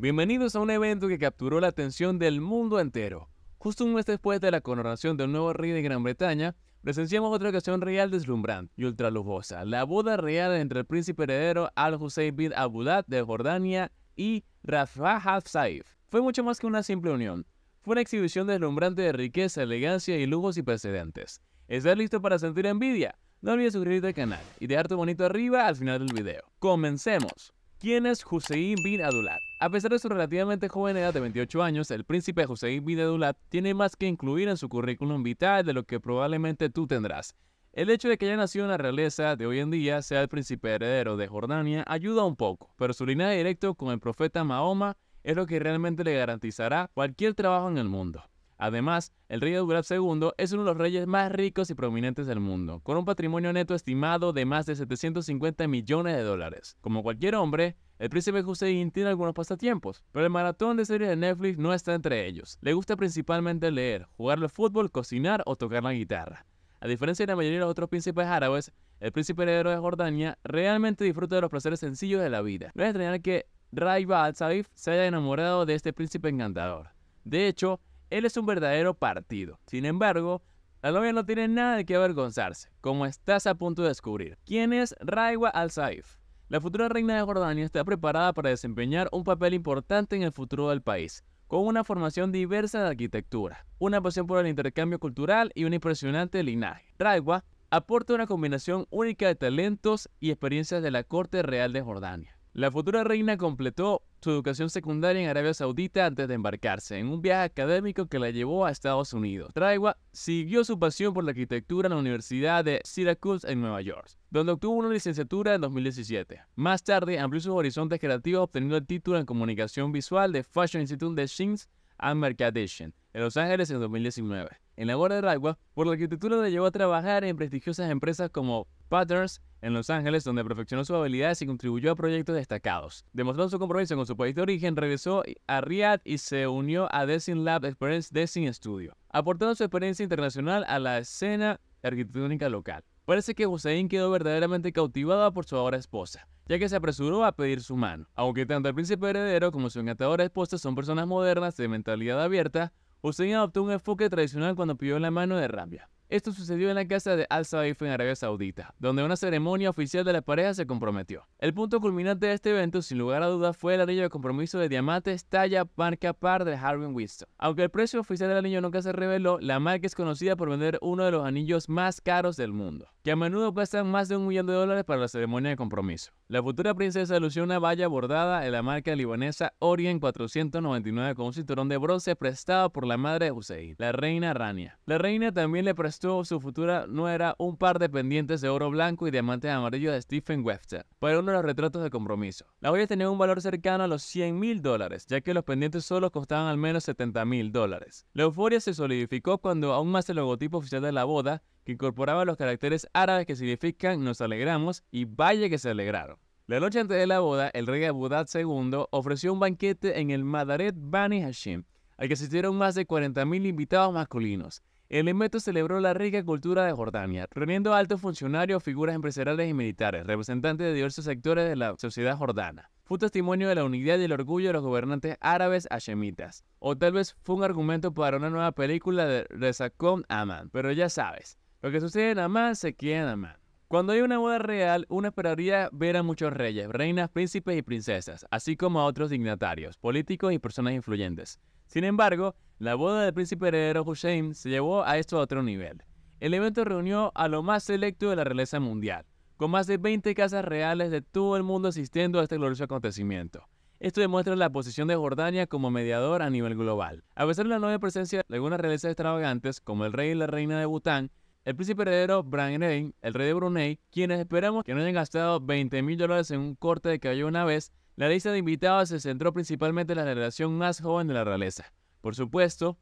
Bienvenidos a un evento que capturó la atención del mundo entero. Justo un mes después de la coronación del nuevo rey de Gran Bretaña, presenciamos otra ocasión real deslumbrante y ultra la boda real entre el príncipe heredero Al-Hussein bin Abdullah de Jordania y Rafah al-Saif. Fue mucho más que una simple unión, fue una exhibición deslumbrante de riqueza, elegancia y lujos y precedentes. ¿Estás listo para sentir envidia? No olvides suscribirte al canal y dejar tu bonito arriba al final del video. Comencemos. ¿Quién es Hussein bin Abdullah? A pesar de su relativamente joven edad de 28 años, el príncipe José Abdullah tiene más que incluir en su currículum vital de lo que probablemente tú tendrás. El hecho de que haya nacido en la realeza de hoy en día, sea el príncipe heredero de Jordania, ayuda un poco, pero su linaje directo con el profeta Mahoma es lo que realmente le garantizará cualquier trabajo en el mundo. Además, el rey Abdullah II es uno de los reyes más ricos y prominentes del mundo, con un patrimonio neto estimado de más de 750 millones de dólares. Como cualquier hombre, el príncipe Hussein tiene algunos pasatiempos, pero el maratón de series de Netflix no está entre ellos. Le gusta principalmente leer, jugar al fútbol, cocinar o tocar la guitarra. A diferencia de la mayoría de los otros príncipes árabes, el príncipe heredero de Jordania realmente disfruta de los placeres sencillos de la vida. No es extrañar que Raiva al-Saif se haya enamorado de este príncipe encantador. De hecho, él es un verdadero partido. Sin embargo, la novia no tiene nada de qué avergonzarse, como estás a punto de descubrir. ¿Quién es Raiwa al-Saif? La futura reina de Jordania está preparada para desempeñar un papel importante en el futuro del país, con una formación diversa de arquitectura, una pasión por el intercambio cultural y un impresionante linaje. Raiwa aporta una combinación única de talentos y experiencias de la corte real de Jordania. La futura reina completó su educación secundaria en Arabia Saudita antes de embarcarse en un viaje académico que la llevó a Estados Unidos. Traiwa siguió su pasión por la arquitectura en la Universidad de Syracuse en Nueva York, donde obtuvo una licenciatura en 2017. Más tarde amplió sus horizontes creativos obteniendo el título en Comunicación Visual de Fashion Institute de Shins and Mercadation en Los Ángeles en 2019. En la obra de Raiwa, por la arquitectura le llevó a trabajar en prestigiosas empresas como Patterns en Los Ángeles, donde perfeccionó sus habilidades y contribuyó a proyectos destacados. Demostrando su compromiso con su país de origen, regresó a Riyadh y se unió a Design Lab Experience Design Studio, aportando su experiencia internacional a la escena arquitectónica local. Parece que Hussein quedó verdaderamente cautivado por su ahora esposa, ya que se apresuró a pedir su mano. Aunque tanto el príncipe heredero como su encantadora esposa son personas modernas de mentalidad abierta, Hussein adoptó un enfoque tradicional cuando pidió la mano de Rabia. Esto sucedió en la casa de Al Saif en Arabia Saudita, donde una ceremonia oficial de la pareja se comprometió. El punto culminante de este evento, sin lugar a dudas, fue el anillo de compromiso de diamantes talla marca par de Harvey Winston. Aunque el precio oficial del anillo nunca se reveló, la marca es conocida por vender uno de los anillos más caros del mundo, que a menudo cuestan más de un millón de dólares para la ceremonia de compromiso. La futura princesa lució una valla bordada en la marca libanesa Orient 499 con un cinturón de bronce prestado por la madre de Hussein, la reina Rania. La reina también le prestó su futura no era un par de pendientes de oro blanco y diamantes amarillos de Stephen Webster, pero uno de los retratos de compromiso. La joya tenía un valor cercano a los 100.000 mil dólares, ya que los pendientes solo costaban al menos 70.000 dólares. La euforia se solidificó cuando aún más el logotipo oficial de la boda, que incorporaba los caracteres árabes que significan nos alegramos y vaya que se alegraron. La noche antes de la boda, el rey Dhabi II ofreció un banquete en el Madaret Bani Hashim, al que asistieron más de 40.000 invitados masculinos, el evento celebró la rica cultura de Jordania, reuniendo a altos funcionarios, figuras empresariales y militares, representantes de diversos sectores de la sociedad jordana. Fue testimonio de la unidad y el orgullo de los gobernantes árabes hashemitas. O tal vez fue un argumento para una nueva película de Rezakon Amán. Pero ya sabes, lo que sucede en Amán se queda en Amán. Cuando hay una boda real, uno esperaría ver a muchos reyes, reinas, príncipes y princesas, así como a otros dignatarios, políticos y personas influyentes. Sin embargo, la boda del príncipe heredero Hussein se llevó a esto a otro nivel. El evento reunió a lo más selecto de la realeza mundial, con más de 20 casas reales de todo el mundo asistiendo a este glorioso acontecimiento. Esto demuestra la posición de Jordania como mediador a nivel global. A pesar de la nueva presencia de algunas realezas extravagantes, como el rey y la reina de Bután, el príncipe heredero Brangrein, el rey de Brunei, quienes esperamos que no hayan gastado 20 mil dólares en un corte de cabello una vez, la lista de invitados se centró principalmente en la generación más joven de la realeza. Por supuesto,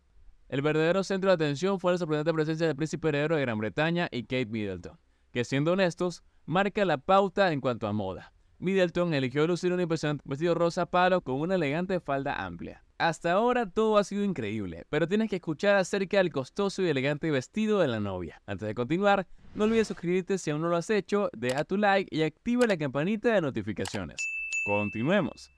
el verdadero centro de atención fue la sorprendente presencia del príncipe heredero de Gran Bretaña y Kate Middleton, que siendo honestos, marca la pauta en cuanto a moda. Middleton eligió lucir un impresionante vestido rosa palo con una elegante falda amplia. Hasta ahora todo ha sido increíble, pero tienes que escuchar acerca del costoso y elegante vestido de la novia. Antes de continuar, no olvides suscribirte si aún no lo has hecho, deja tu like y activa la campanita de notificaciones. Continuemos.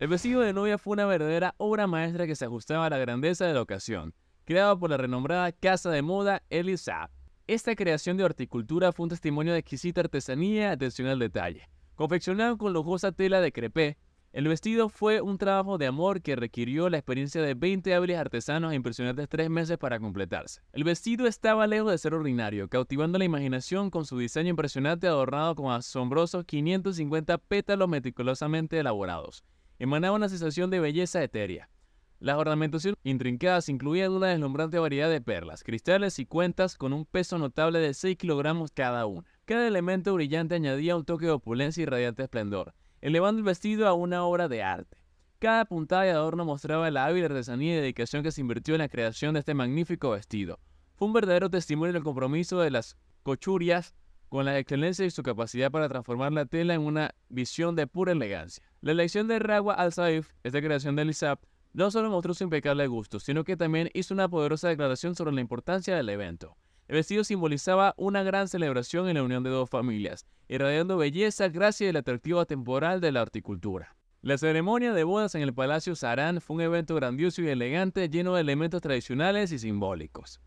El vestido de novia fue una verdadera obra maestra que se ajustaba a la grandeza de la ocasión, creada por la renombrada casa de moda Elisa. Esta creación de horticultura fue un testimonio de exquisita artesanía y atención al detalle, confeccionado con lujosa tela de crepé, el vestido fue un trabajo de amor que requirió la experiencia de 20 hábiles artesanos e impresionantes tres meses para completarse. El vestido estaba lejos de ser ordinario, cautivando la imaginación con su diseño impresionante adornado con asombrosos 550 pétalos meticulosamente elaborados. Emanaba una sensación de belleza etérea. Las ornamentaciones intrincadas incluían una deslumbrante variedad de perlas, cristales y cuentas con un peso notable de 6 kilogramos cada uno. Cada elemento brillante añadía un toque de opulencia y radiante esplendor elevando el vestido a una obra de arte. Cada puntada y adorno mostraba la hábil artesanía y dedicación que se invirtió en la creación de este magnífico vestido. Fue un verdadero testimonio del compromiso de las cochurias con la excelencia y su capacidad para transformar la tela en una visión de pura elegancia. La elección de Rawa al-Saif, esta creación de Lizab, no solo mostró su impecable gusto, sino que también hizo una poderosa declaración sobre la importancia del evento. El vestido simbolizaba una gran celebración en la unión de dos familias, irradiando belleza gracias la atractiva temporal de la horticultura. La ceremonia de bodas en el Palacio Sarán fue un evento grandioso y elegante lleno de elementos tradicionales y simbólicos.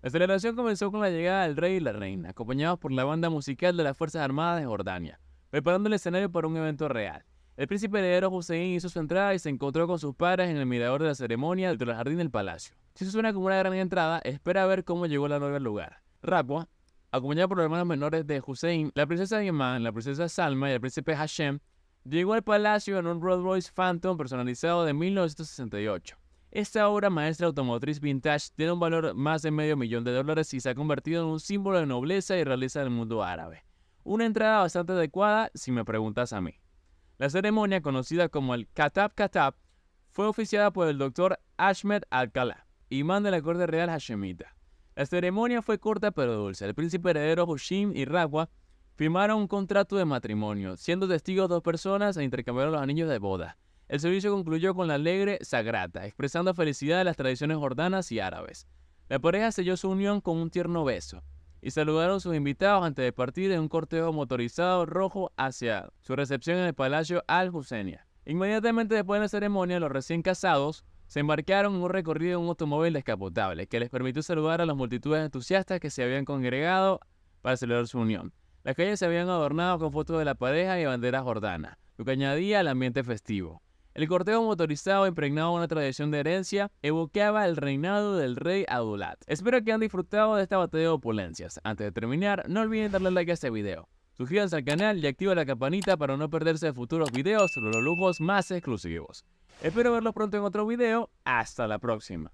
La celebración comenzó con la llegada del rey y la reina, acompañados por la banda musical de las Fuerzas Armadas de Jordania, preparando el escenario para un evento real. El príncipe heredero Hussein hizo su entrada y se encontró con sus padres en el mirador de la ceremonia dentro del jardín del palacio. Si eso suena como una gran entrada, espera a ver cómo llegó la nueva al lugar. Rapua, acompañada por los hermanos menores de Hussein, la princesa Yemen, la princesa Salma y el príncipe Hashem, llegó al palacio en un Rolls Royce Phantom personalizado de 1968. Esta obra maestra automotriz vintage tiene un valor más de medio millón de dólares y se ha convertido en un símbolo de nobleza y realeza del mundo árabe. Una entrada bastante adecuada si me preguntas a mí. La ceremonia, conocida como el Katab Katab, fue oficiada por el doctor Ahmed Alcalá, y manda la corte real hashemita. La ceremonia fue corta pero dulce. El príncipe heredero Hushim y Rawa firmaron un contrato de matrimonio, siendo testigos dos personas e intercambiaron los anillos de boda. El servicio concluyó con la alegre Sagrata, expresando felicidad de las tradiciones jordanas y árabes. La pareja selló su unión con un tierno beso y saludaron a sus invitados antes de partir en un cortejo motorizado rojo hacia su recepción en el Palacio al husseinia Inmediatamente después de la ceremonia, los recién casados se embarcaron en un recorrido en un automóvil descapotable que les permitió saludar a las multitudes de entusiastas que se habían congregado para celebrar su unión. Las calles se habían adornado con fotos de la pareja y banderas jordanas, lo que añadía al ambiente festivo. El cortejo motorizado, impregnado de una tradición de herencia, evocaba el reinado del rey Adulat. Espero que han disfrutado de esta batalla de opulencias. Antes de terminar, no olviden darle like a este video. Suscríbanse al canal y activa la campanita para no perderse futuros videos sobre los lujos más exclusivos. Espero verlo pronto en otro video. Hasta la próxima.